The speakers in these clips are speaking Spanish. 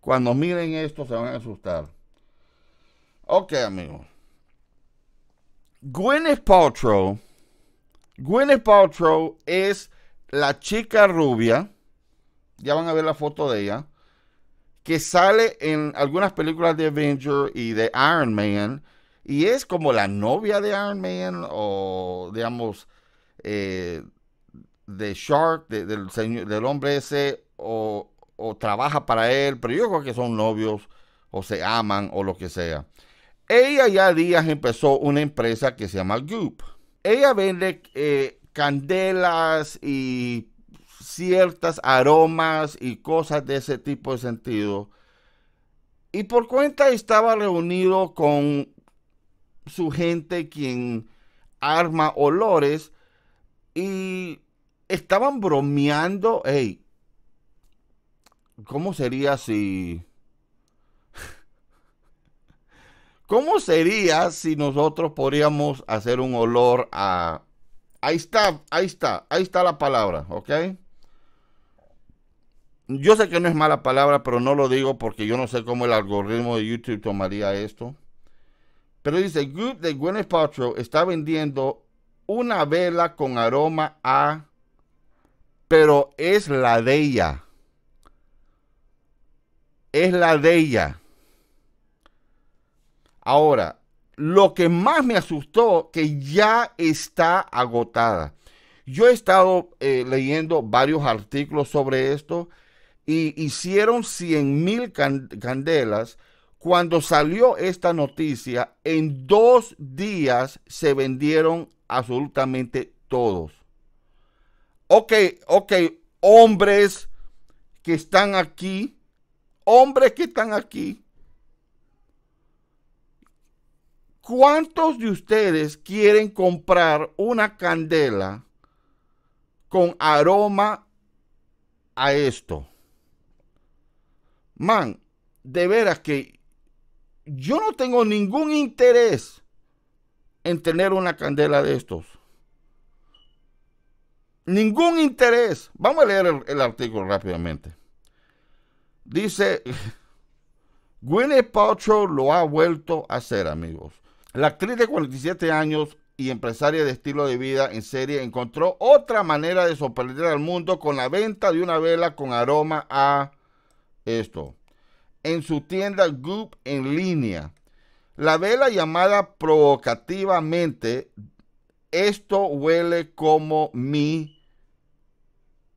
Cuando miren esto se van a asustar. Ok, amigos. Gwyneth Paltrow. Gwyneth Paltrow es la chica rubia. Ya van a ver la foto de ella. Que sale en algunas películas de Avenger y de Iron Man. Y es como la novia de Iron Man o, digamos, eh, de Shark, del, del hombre ese, o o trabaja para él, pero yo creo que son novios o se aman o lo que sea. Ella ya días empezó una empresa que se llama Goop. Ella vende eh, candelas y ciertas aromas y cosas de ese tipo de sentido. Y por cuenta estaba reunido con su gente quien arma olores y estaban bromeando, ¿Cómo sería si... ¿Cómo sería si nosotros podríamos hacer un olor a... Ahí está, ahí está, ahí está la palabra, ¿ok? Yo sé que no es mala palabra, pero no lo digo porque yo no sé cómo el algoritmo de YouTube tomaría esto. Pero dice, Group de Gwyneth Paltrow está vendiendo una vela con aroma a... Pero es la de ella es la de ella. Ahora, lo que más me asustó, que ya está agotada. Yo he estado eh, leyendo varios artículos sobre esto y hicieron 100 mil candelas. Cuando salió esta noticia, en dos días se vendieron absolutamente todos. Ok, ok, hombres que están aquí hombres que están aquí, ¿cuántos de ustedes quieren comprar una candela con aroma a esto? Man, de veras que yo no tengo ningún interés en tener una candela de estos. Ningún interés. Vamos a leer el, artículo rápidamente. Dice, Gwyneth Paltrow lo ha vuelto a hacer, amigos. La actriz de 47 años y empresaria de estilo de vida en serie encontró otra manera de sorprender al mundo con la venta de una vela con aroma a esto. En su tienda Goop en línea. La vela llamada provocativamente Esto huele como mi...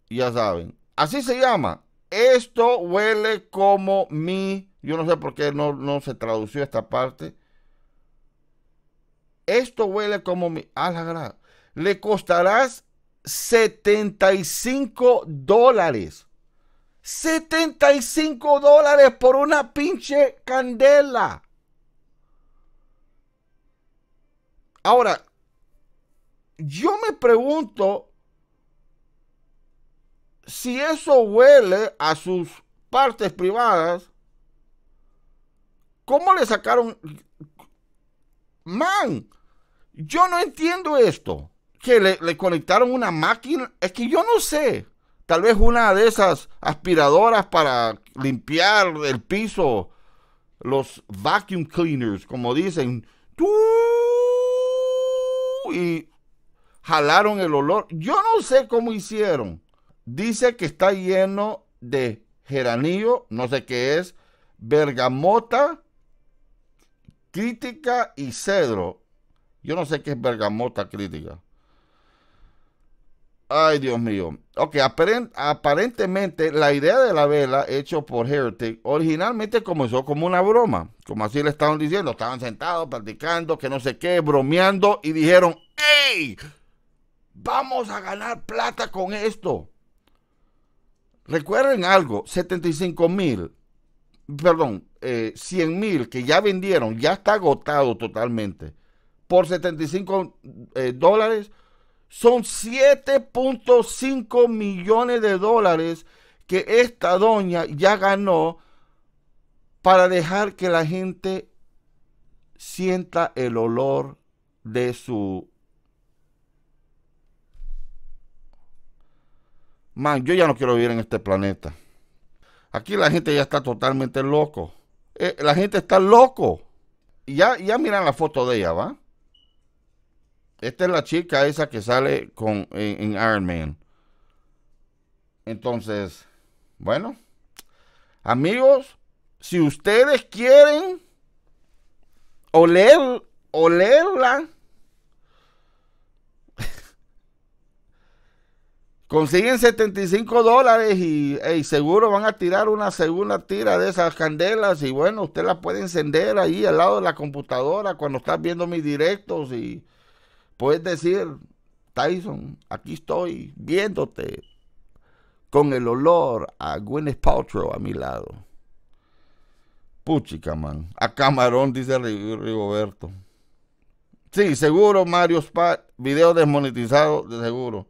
Ya saben. Así se llama esto huele como mi. Yo no sé por qué no, se tradució esta parte. Esto huele como mi. Le costarás 75 dólares. 75 dólares por una pinche candela. Ahora, yo me pregunto si eso huele a sus partes privadas, ¿cómo le sacaron? Man, yo no entiendo esto. Que le, conectaron una máquina. Es que yo no sé. Tal vez una de esas aspiradoras para limpiar el piso. Los vacuum cleaners, como dicen. Y jalaron el olor. Yo no sé cómo hicieron. Dice que está lleno de geranillo, no sé qué es, bergamota, crítica y cedro. Yo no sé qué es bergamota crítica. Ay, Dios mío. Ok, aparentemente la idea de la vela hecho por Heretic originalmente comenzó como una broma. Como así le estaban diciendo, estaban sentados platicando, que no sé qué, bromeando y dijeron, ¡Ey! Vamos a ganar plata con esto. Recuerden algo, 75 mil, perdón, 100 eh, mil que ya vendieron, ya está agotado totalmente, por 75 eh, dólares, son 7.5 millones de dólares que esta doña ya ganó para dejar que la gente sienta el olor de su Man, yo ya no quiero vivir en este planeta. Aquí la gente ya está totalmente loco. Eh, la gente está loco. Ya, ya miran la foto de ella, ¿va? Esta es la chica esa que sale con, en, Iron Man. Entonces, bueno, amigos, si ustedes quieren oler, olerla, Consiguen 75 dólares y seguro van a tirar una segunda tira de esas candelas y bueno, usted la puede encender ahí al lado de la computadora cuando estás viendo mis directos y puedes decir, Tyson, aquí estoy viéndote con el olor a Gwyneth Paltrow a mi lado. Puchica, man. A camarón, dice Rigoberto. Sí, seguro, Mario Spat. Video desmonetizado, de seguro.